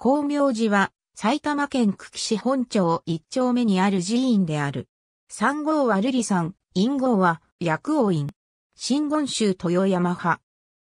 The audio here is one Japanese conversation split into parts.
光明寺は埼玉県久喜市本町一丁目にある寺院である。三号は瑠璃山、陰号は薬王院。新言宗豊山派。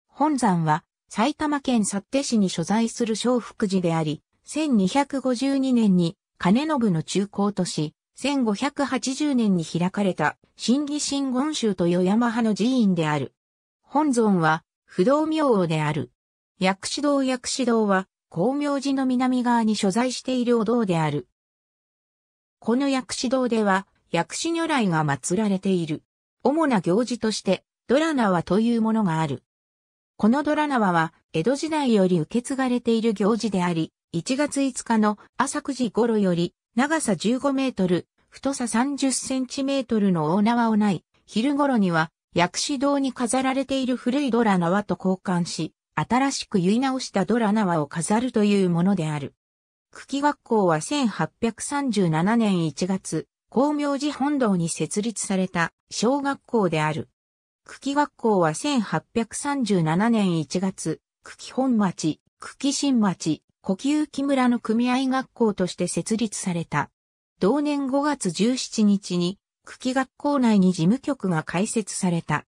本山は埼玉県幸手市に所在する小福寺であり、1252年に金信の中高都市、1580年に開かれた新義新言宗豊山派の寺院である。本尊は不動明王である。薬師堂薬師堂は光明寺の南側に所在しているお堂である。この薬師堂では、薬師如来が祀られている。主な行事として、ドラ縄というものがある。このドラ縄は、江戸時代より受け継がれている行事であり、1月5日の朝9時頃より、長さ15メートル、太さ30センチメートルの大縄をない、昼頃には、薬師堂に飾られている古いドラ縄と交換し、新しく結い直したドラ縄を飾るというものである。茎学校は1837年1月、光明寺本堂に設立された小学校である。茎学校は1837年1月、茎本町、茎新町、呼吸木村の組合学校として設立された。同年5月17日に、茎学校内に事務局が開設された。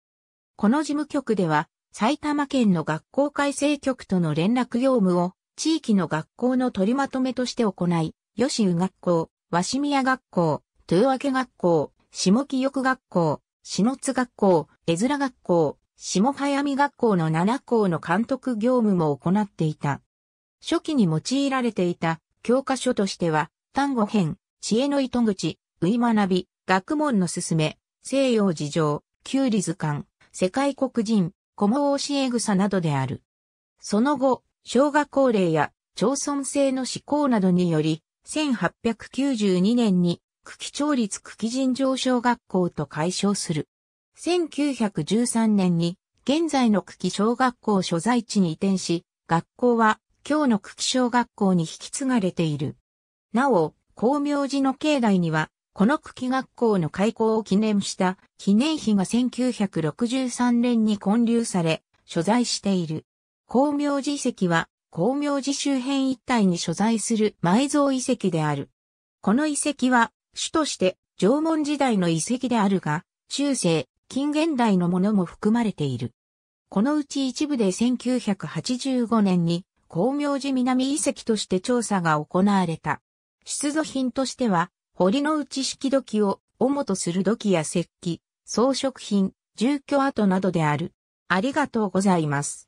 この事務局では、埼玉県の学校改正局との連絡業務を地域の学校の取りまとめとして行い、吉湯学校、鷲宮学校、豊明学校、下木翼学校、篠津学校、絵面学校、下早見学校の7校の監督業務も行っていた。初期に用いられていた教科書としては、単語編、知恵の糸口、上学び、学問の進め、西洋事情、キューリ図鑑、世界黒人、コモオシエグサなどである。その後、小学校令や町村制の施行などにより、1892年に久喜町立久喜尋常小学校と解消する。1913年に現在の久喜小学校所在地に移転し、学校は今日の久喜小学校に引き継がれている。なお、光明寺の境内にはこの区期学校の開校を記念した記念碑が1963年に建立され、所在している。光明寺遺跡は、光明寺周辺一帯に所在する埋蔵遺跡である。この遺跡は、主として縄文時代の遺跡であるが、中世、近現代のものも含まれている。このうち一部で1985年に、光明寺南遺跡として調査が行われた。出土品としては、堀之内式土器を主とする土器や石器、装飾品、住居跡などである。ありがとうございます。